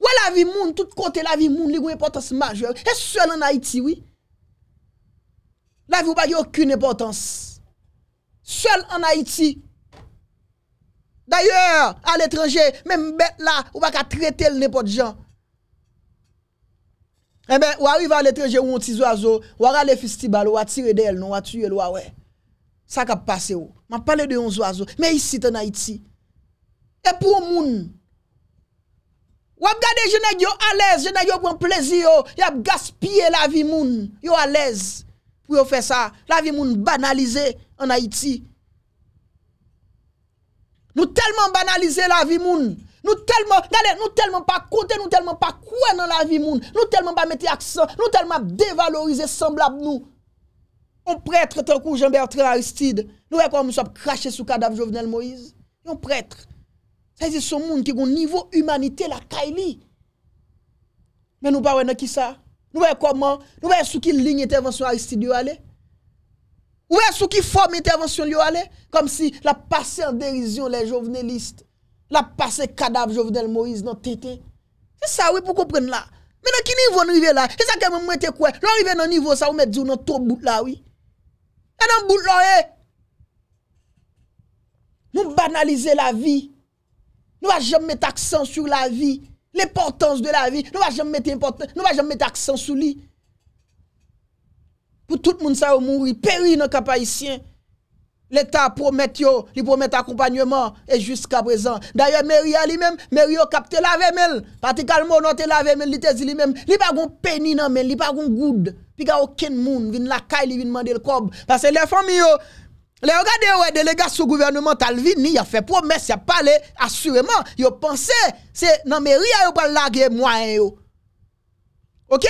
Wè la vi moun, tout kote la vi moun, li goun epotans majou, wè? E sèl an Haiti, wè? La vi ou bagi okoun epotans. Sèl an Haiti, wè? D'ailleurs, à l'étranger, même bête là, ou pas qu'à traiter n'importe gens. Eh bien, ou arrive à l'étranger ou un petit oiseau, ou aller festival, ou à tirer d'elle, ou à tuer, ouais. Ça qui passé ou. M'a parlé de 11 oiseau. mais ici, en Haïti. Et pour moun, ou regarder, je n'ai à l'aise, je n'ai pas plaisir, y oh. a gaspillé la vie moun, yo à l'aise. Pour faire ça, la vie moun banalisée en Haïti. Nous tellement banaliser la vie moun. Nous tellement, nous tellement pas compter, nous tellement pas quoi dans la vie moun. Nous tellement pas mettre accent, nous tellement dévaloriser semblable nous. Un prêtre tant que Jean-Bertrand Aristide, nous comment eh, comme sommes craché sous cadavre Jovenel Moïse. Un prêtre. Ça c'est son monde qui a niveau humanité la Kaili. Mais nous pas qui ça. Nous voyons eh, comment, nous voyons eh, sous quelle ligne intervention Aristide aller. Ouè sou ki fòm intervensyon lyo alè? Kom si la pase en derizyon lè joveneliste. La pase kadab jovenel Moïse nan tete. Se sa wè pou kompren la. Men an ki nivò nou yve la? Se sa ke mè mwen te kwen? Nou yve nan nivò sa ou mè djou nan to bout la wè? E nan bout la wè? Nou banalize la vi. Nou va jèm mèt aksan sou la vi. Lè portans de la vi. Nou va jèm mèt aksan sou li. pour tout le monde ça mourir, périr dans cap haïtien. L'État promet yo, il promet accompagnement et jusqu'à présent. D'ailleurs, mairie lui-même, mairie a capté la vemel. Particulièrement, on a la vemel, te dit lui-même, Li pas gon peni nan men, li pas gon good. Puis il aucun monde Vin la caille, li vin demander le cob parce que les familles yo les regardez ouais délégation gouvernementale vini, ils a fait promesse, il a parlé assurément, yo pensait c'est dans mairie yo pas laguer moyen yo. OK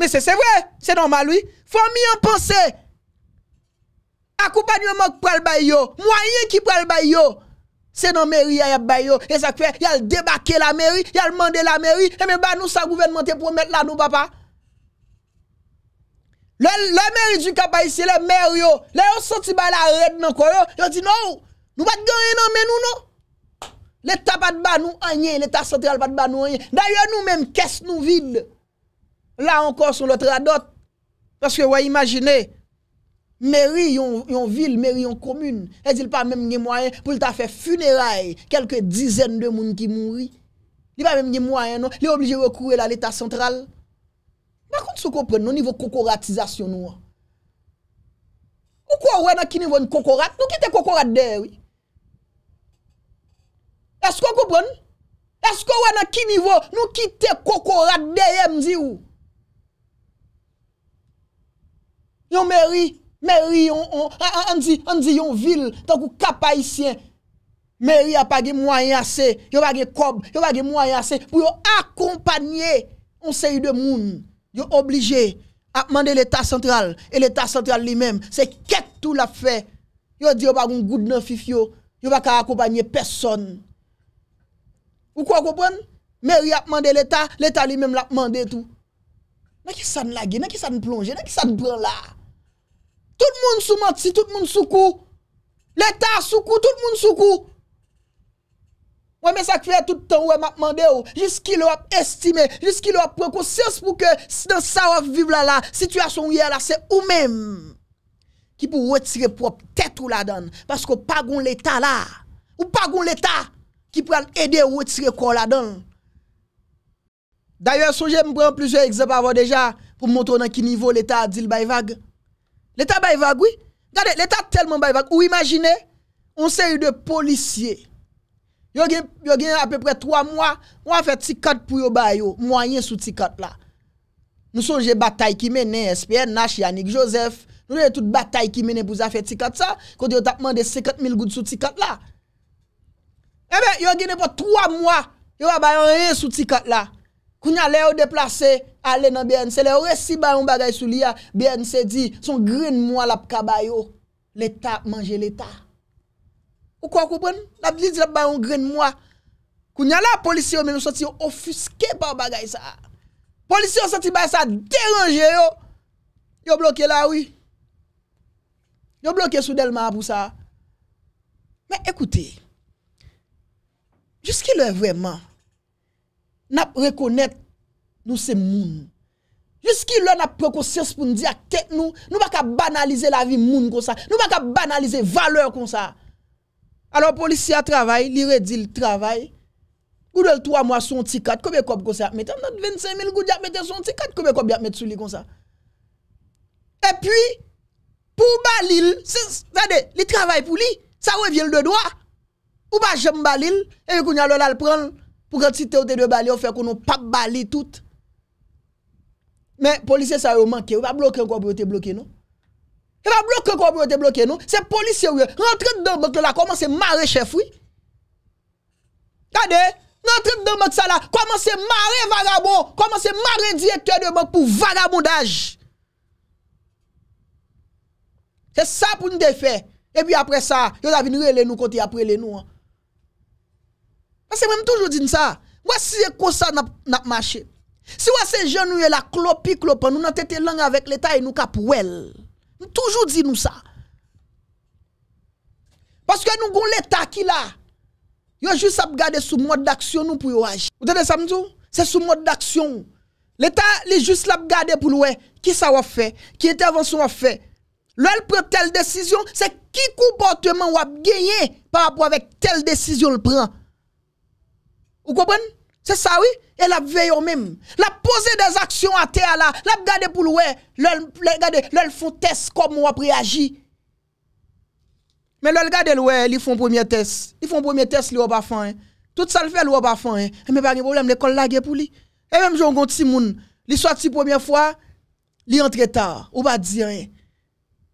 Mè se se vwè, se normal wè, fò mi an panse, akoupan yon mò ki pral bay yo, mwa yon ki pral bay yo, se nan mèri a yap bay yo, e sa kwe, yal debake la mèri, yal mande la mèri, e eh mè ba nou sa gouvenmente pou mèt la nou bapa. Le mèri di kapay se le mèri yo, le yon soti bay la red nan kwa yo, yon di nou, nou bat gwenye nan mè nou nou, le ta pat ba nou anye, le ta soti al pat ba nou anye, da yon nou mèm kes nou vide. Là encore, sur l'autre radot. Parce que, vous imaginez, mairie, yon, ville, mairie, yon commune, elle dit pas même moyen pour t'a faire funérailles, quelques dizaines de monde qui mourent. Il pas même moyen, non. Il est obligé de recourir à l'État central. Par contre, vous comprenez, au niveau de nous. Pourquoi vous a qui niveau de cocorate Nous quittons cocorat oui. Est-ce que vous comprenez Est-ce que vous avez qui niveau nous quitter cocorate derrière me Yon mairie, mairie, on, on, on, dit, on dit yon ville, tant que cap haïtien. Mairie a pas de moyens assez, yon pas de yon pas de moyens assez pour accompagner on série de moun. Yon obligé à demander l'état central et l'état central lui-même, c'est qu'est tout l'a fait. Yon dit yon pas un goud nan fifio, yon pas accompagner personne. Ou quoi comprenne? Mairie a demandé l'état, l'état lui-même l'a demandé tout. Mais qui ça nous lague, mais qui ça nous plonge, mais qui ça nous là? Tout moun sou manti, tout moun soukou. L'Etat soukou, tout moun soukou. Ouè mè sa kfe tout tan ouè mapmande ou. Jiski lè wap estime, jiski lè wap prekonsyans pou ke sa wap vive la la. Sityasyon ouye la se ou mèm. Ki pou wetire prop tèt ou la dan. Paske ou pagoun l'Etat la. Ou pagoun l'Etat. Ki pran ede ou wetire kon la dan. Da yon souje m pran plujè eksep avon deja pou mouton nan ki nivou l'Etat dil bay vag. L'État bail vague, oui. Regardez, l'État tellement bay vague. Ou imaginez, on série de policiers. Yo gen, yo à peu près 3 mois, on a fait ticket pour yo bayo. moyen sous ticket là. Nous songe bataille qui menait SPN, Nash, Yannick Joseph, nous avons toute bataille qui menait pour faire ticket ça, quand yo t'a demandé 50 000 gouttes sous ticket là. Eh bien, yo gen pour 3 mois, yo a bail rien sous ticket là. Koun ya le ou deplase, ale nan BNC, le ou resi bayon bagay sou li ya, BNC di, son gren mwa la pou kabay yo, l'Etat manje l'Etat. Ou kwa koupen? La bi di di la bayon gren mwa. Koun ya la polisyon men ou soti yo ofuske pa bagay sa. Polisyon soti bay sa deranje yo. Yo bloke la oui. Yo bloke sou delman pou sa. Men ekoute, Juski le vweman, n'a reconnaître nous c'est moun. Jusqu'à n'a pris conscience pour nous dire que nous nous pas banaliser la vie moun comme ça. Nous pas banaliser valeur comme ça. Alors policier travaille, il redit le travail. Goudel 3 mois son petit 4 combien cop comme ça mettre 25 000 goudel mettre son petit 4 combien cop mettre sur lui comme ça. Et puis pour balil, c'est le travail pour lui, ça revient le droit. Ou pas j'aime balil et qu'on a le prendre pou kante si tè ou tè dè balè ou fè kon nou pak balè tout. Men, polise sa ou manke, ou pa blokè an kon pou ou tè blokè nou. Ou pa blokè an kon pou ou tè blokè nou. Se polise ou yo, rentre tè dè blokè la, koman se mare chèfoui. Tade, rentre tè dè blokè sa la, koman se mare vagabon, koman se mare diè tè dè blokè pou vagabondaj. Se sa pou nou te fè, e bi apre sa, yo ta vin rè lè nou konti apre lè nou an. Mwen se mwen toujou di nou sa. Mwen se ekosan nap mache. Se mwen se jen nou e la klopi klopan, nou nan tete lang avek l'Etat e nou kap wèl. Mwen toujou di nou sa. Paske nou goun l'Etat ki la, yo jous ap gade sou mod d'aksyon nou pou yo waj. Mwen se mwen tou, se sou mod d'aksyon. L'Etat, lè jous l'ap gade pou l'wè. Ki sa wè fè? Ki etè avanson wè fè? Lè l'pren tel desisyon, se ki komportement wè ap genye par ap wè tel desisyon l'pren? Vous comprenez C'est ça, oui. Et la veille même. La poser des actions à terre là. La gade pour louer. Le font test comme on réagi. Mais le regarder il ils font premier test. Ils font premier test, ils pas faim. Hein. Tout ça le fait, ils pas faim. Hein. Eh, mais pas de problème, l'école là pour lui. Et même si on a un petit monde, il sorti première fois, il entre tard. ou pas dire rien. Hein.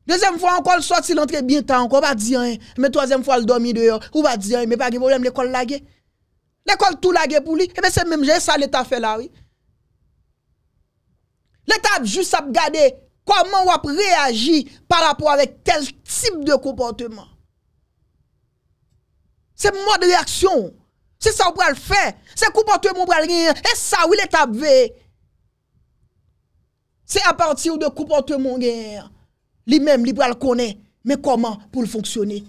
Deuxième fois encore, sorti l'entrée bien tard, on va dire rien. Mais troisième fois, il dormi dehors, ou va dire rien. Mais pas de problème, l'école là. L'ekol tou la gen pou li, ebe se mèm gen, sa l'etap fe la wè. L'etap jous ap gade, koman wap reagi par rapport avèk tel tip de kompanteman. Se mèm wap reaksyon, se sa wap pral fè, se kompanteman wap pral gen, e sa wè l'etap vè. Se apantir wap de kompanteman gen, li mèm li pral konè, mèm koman pou l'fonksyonè.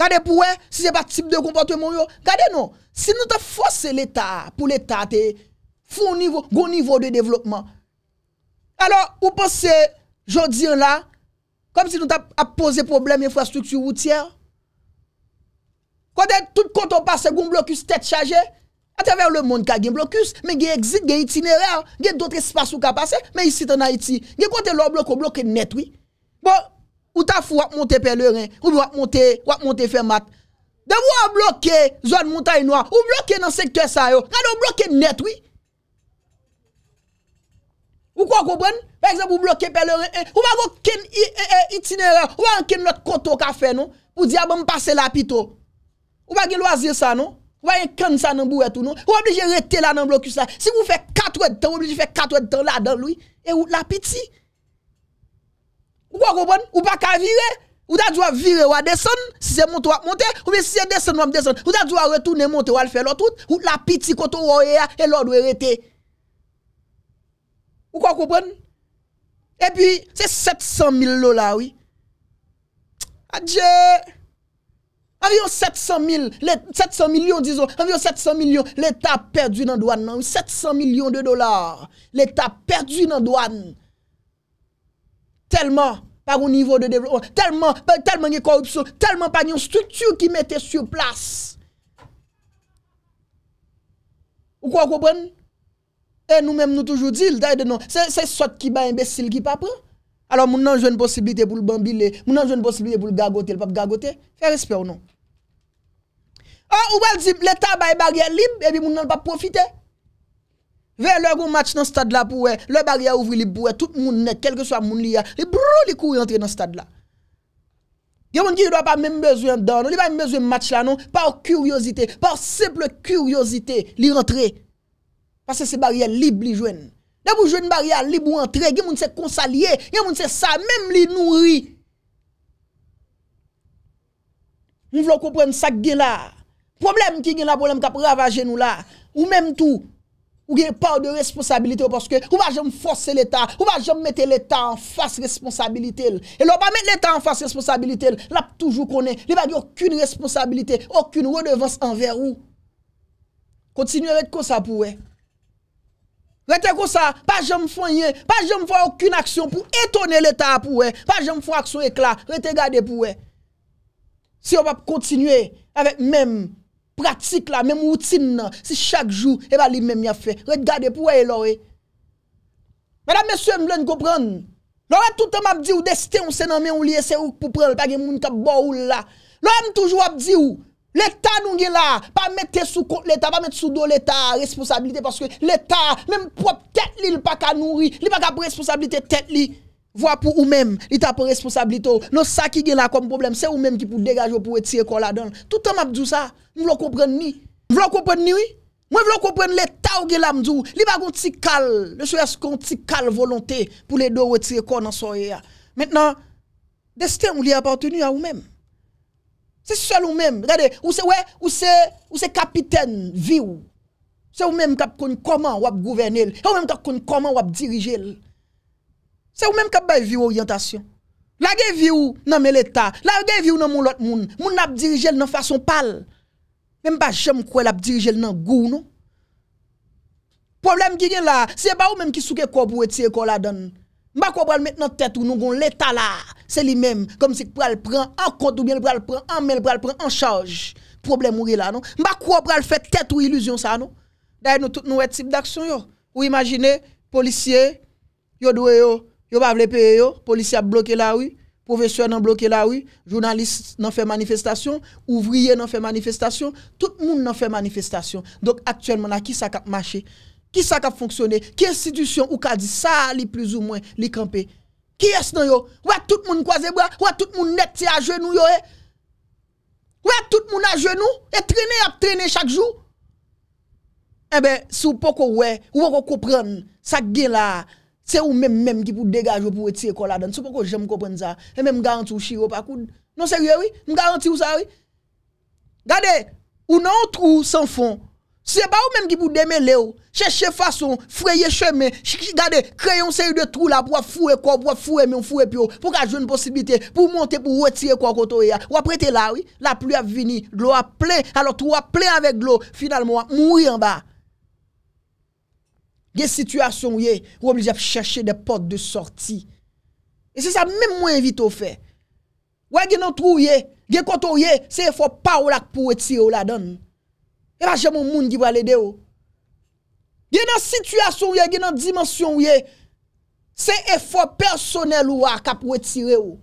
Gardez pour eux, si c'est pas type de comportement yo, gardez non. Si nous avons forcé l'État pour l'État faire un niveau, niveau de développement. Alors, vous pensez dis là comme si nous avons posé problème infrastructure routière. Quand tout compte on passe un blocus tête chargée à travers le monde y a un blocus, mais il y a exit, il itinéraire, il a d'autres espaces où a passé, mais ici en Haïti, il y a côté bloc bloqué net oui. Bon, ou ta fou ap monter pèlerin, ou ap monter, ou ap monter faire mat. De vous bloquer zone montagne noire, ou bloquer dans secteur ça yo. on bloquer net oui. Ou quoi comprendre Par exemple, vous bloquez pèlerin, ou pas aucun itinéraire, ou pas aucun autre compte ka faire non pour dire ah, bon passer la pito. Ou pas loisir ça non Ou pas kan ça dans bouet tout non. Ou obligé rester là dans blocus ça. Si vous faites 4 heures de temps, obligé faire 4 heures de temps là dans lui et ou la petite ou pas Ou pas qu'à virer Ou t'as dû virer ou à descendre Si c'est monter ou à monter Ou bien si c'est descendre ou à descendre Ou t'as dû retourner monter ou à faire l'autre route Ou la petite côte ou et l'autre ou Ou quoi Et puis c'est 700 000 dollars oui Adieu Environ 700 000, 700 millions, disons, environ 700 millions, l'État perdu dans la douane, 700 millions de dollars, l'État perdu dans la douane tellement par au niveau de développement, tellement, tellement de corruption, tellement par une structure qui mettait sur place. Ou quoi, vous comprenez? Et nous-mêmes, nous toujours dit, c'est soit qui bat imbécile qui pas prend. Alors, nous avons une possibilité pour le bambiler, nous avons une possibilité pour le gagoter, le pape gagoter. Fais respect ou non? Ah, ou va dire, l'État une barrière libre, et puis nous n'avons pas profiter. Vers le match dans le stade là pour le barrière ouvri les pour tout le monde quel que soit monde li a, li brou li entrer dans le stade là. a moun qui doit pas même besoin dedans, il pas même besoin match là non, par curiosité, par simple curiosité, li rentrer. Parce que c'est barrière libre li jouent Là jouez une barrière libre ou entrer, yon moun c'est consalier, a moun c'est ça même li nourrit. Nous voulons comprendre ça qui est là. Problème qui est là, problème qui a ravagé nous là. Ou même tout, Ou gen par de responsabilite ou paske ou pa jom force l'Etat. Ou pa jom mette l'Etat en fasse responsabilite. E lor pa mette l'Etat en fasse responsabilite. Lap toujou konen. Li pa bi okun responsabilite. Okun rodevans enver ou. Kontinuye ret kon sa pou we. Rette kon sa. Pa jom fanyen. Pa jom fwa okun aksyon pou etone l'Etat pou we. Pa jom fwa aksyon eklat. Rette gade pou we. Si ou pa kontinuye. Avet menm. Pratik eh la, mèm woutin nan, si chak jou, e pa li mèm ya fè. Redgade pou wè lorè. Madame, mèm sè m lèm kòprenn. Lò mèm toutèm ap di ou destè ou sè nan mèm ou liye sè ou kòprenn, lè pa gen moun kèp bo ou lè. Lò mèm toujou ap di ou, l'Etat nou gè la, pa mèm te sou kont l'Etat, pa mèm te sou do l'Etat, responsabilité parce que l'Etat, mèm prop tèt li l'pa ka nourri, li pa ka pou responsabilité tèt li. Vwa pou ou mèm, li ta pou responsabilite ou. Non sa ki gen la kom problem, se ou mèm ki pou degaje ou pou wetire kon la don. Tout an mèm djou sa, mwen vlo kompren ni. Mwen vlo kompren ni, oui. Mwen vlo kompren le ta ou gen la mdjou. Li bagon ti kal, le sou yas kon ti kal volonté pou le do wetire kon nan soye ya. Mètenan, desten ou li apotenu a ou mèm. Se sol ou mèm, gade, ou se wè, ou se, ou se kapiten vi ou. Se ou mèm kap kon koman wap gouverne el, se ou mèm kap kon koman wap dirije el. C'est ou même qui avez vie orientation. La vie ou non mais l'État. La vie ou non mon l'autre monde. Moun n'a dirigé de façon pâle. Même pas j'aime quoi l'a dirigé dans goût non. Problème qui est là, c'est pas ou même qui souke corps pour tirer corps la donne. M'a comprendre maintenant tête ou nous gon l'État là. C'est lui-même comme si pral prend en compte ou bien pral prend en main, pral prend en charge. Problème ou là non. M'a quoi pral fait tête ou illusion ça non. D'ailleurs nous tout nous type d'action yo. Ou imaginez policier yo doué yo Yo pas vle pays, yo, bloqué la rue, professeur nan bloqué la rue, journaliste n'ont fait manifestation, ouvriers n'ont fait manifestation, tout le monde fait manifestation. Donc actuellement qui ça cap marché? Qui ça cap fonctionné? Qui institution ou ka dit ça li plus ou moins li camper? Qui est dans yo? Ouais tout le monde croise bras, ouais tout le monde net à genoux yo. Eh. tout le monde à genoux et traîner à traîner chaque jour. Eh ben, si vous pouvez pas comprendre, ça là, Se ou mèm mèm ki pou degaj ou pou etire ko la dan. Se pou ko jèm kopèn zan. E mèm m garanti ou shiro pa kou. Non seriè ou? M garanti ou sa ou? Gade, ou nan ou trou san fon. Se ba ou mèm ki pou deme le ou. Cheche fason, fweye cheme. Gade, kreye ou seriè de trou la pou wap fweye ko, pou wap fweye mèm fweye pi ou. Pou ka joun posibite. Pou monte pou wap etire ko koto e ya. Ou ap rete la ou. La plou a vini. Glo a ple. A lo trou a ple avèk glo. Finalman wap mouye an ba. des situations où vous obligé de chercher des portes de sortie. Et c'est ça même moi invite au fait. Ouais, gen non trou ye, gen koto c'est faut pas ou là pour tirer ou la donne. Et pas jamais monde qui va l'aider ou. dans la situation où ye, dans dimension où est c'est effort personnel ou a pour tirer ou.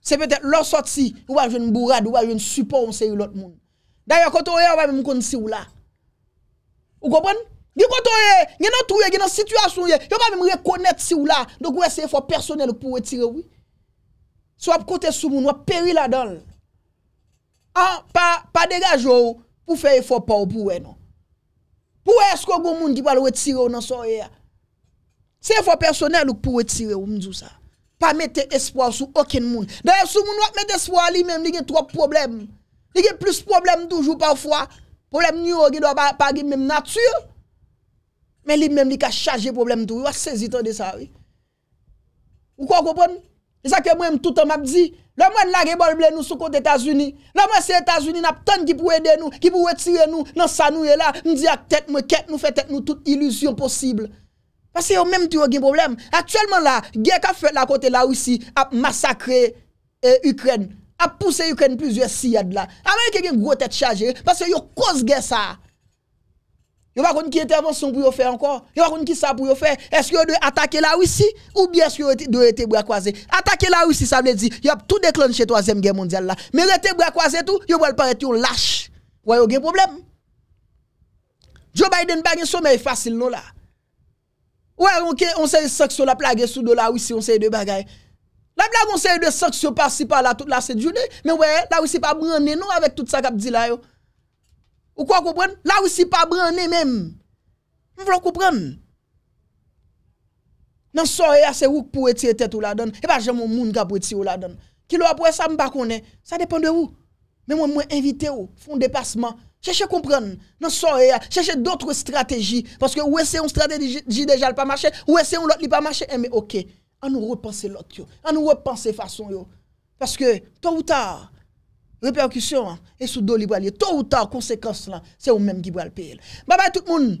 C'est peut-être leur sortie, ou pas une bourrade, ou pas une support ou c'est l'autre monde. D'ailleurs, quand on est, on va même si ou là. Vous comprenez? Gye konton ye, gye nan touye, gye nan situasyon ye, yo pa mè mè mè rekonèt si ou la, do gwe se e fò personel pou wè tire wè. So ap kote sou moun wè peri la dal. Pa dega jò ou, pou fè e fò pa ou pou wè nou. Pou wè esko gwo moun di wè wè tire wè nan son ye. Se e fò personel ou pou wè tire wè mè djousa. Pa mette espoi sou okèn moun. Da e sou moun wè mette espoi li mèm, di gen trok problem. Di gen plus problem doujou pa wè fwa. Problem nyò wè di wè pa gè mèm natyò. Men li menm li ka chaje problem tou. Wa sezitande sa we. Ou kwa kopon? E sa ke mwen mtoutan map di. Lè mwen lage bol blè nou sou kote Etasuni. Lè mwen se Etasuni nap ton ki pou edè nou. Ki pou wetire nou. Nan sa nou e la. M di ak tèt mwen ket nou. Fè tèt nou tout ilusyon posible. Wa se yo menm tou yo gen problem. Aktuelman la, gey ka fè la kote la wisi ap masakre Ukren. Ap pousse Ukren plizye si yad la. Amerike gen gwo tèt chaje. Wa se yo kos gey sa a. Yo pas qui intervention pour faire encore. Yo pas qui ça pour faire. Est-ce que de attaquer la Russie ou bien est-ce que de être bras croisés Attaquer la Russie ça veut dire y a tout déclenché troisième guerre mondiale là. Mais rester bras croisés tout, yo va paraître un lâche. Ouais, a un problème. Joe Biden pas un sommeil facile non là. Ouais, on on sait sur la plage sous de la Russie, on sait de bagaille. La blague on sait de sanctions par-ci par-là toute la cette journée, mais ouais, la Russie pas branner non avec tout ça qu'a dit là ou quoi comprendre là aussi pas branlée même. Vous voulez comprendre Dans ce c'est vous pour étirer tête ou la donne. Et eh pas ben, mon monde qui pour étirer la donne. Qui l'a pour ça m'pa connaît. Ça dépend de vous. Mais moi moi invité faire un dépassement. Cherchez comprendre. Dans soirée, cherchez d'autres stratégies parce que vous c'est une stratégie déjà pas marché, ou c'est une qui pas marché. Eh, mais OK, on nous repenser l'autre On nous repenser façon yo. Parce que tôt ou tard répercussions, hein, et sous dos libre, tôt ou tard, conséquences là, c'est vous-même qui va le payer. Bye bah, bye bah, tout le monde.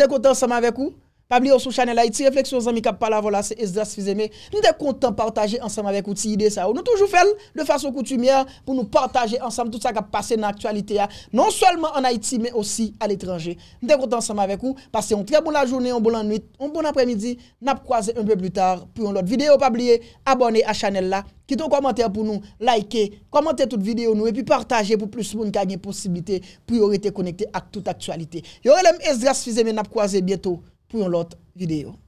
est contents ensemble avec vous. Pabli sur sous channel Haïti, réflexion amis qui parlent voilà, c'est Esdras Fizeme. Nous sommes contents de partager ensemble avec vous idée ça. Nous toujours fait de façon coutumière pour nous partager ensemble tout ça qui a passé dans l'actualité, hein. non seulement en Haïti, mais aussi à l'étranger. Nous sommes contents ensemble avec vous. Passez une très bonne journée, une bonne nuit, un bon après-midi. Nous croisé un peu plus tard pour une autre vidéo. Pas oublier, abonnez à Chanel là. Quittez un commentaire pour nous, likez, commentez toute vidéo nous et puis partagez pour plus de monde qui a une possibilité connecté à toute actualité. Yo, Esdras Fizeme, nous croisé bientôt pour une autre vidéo.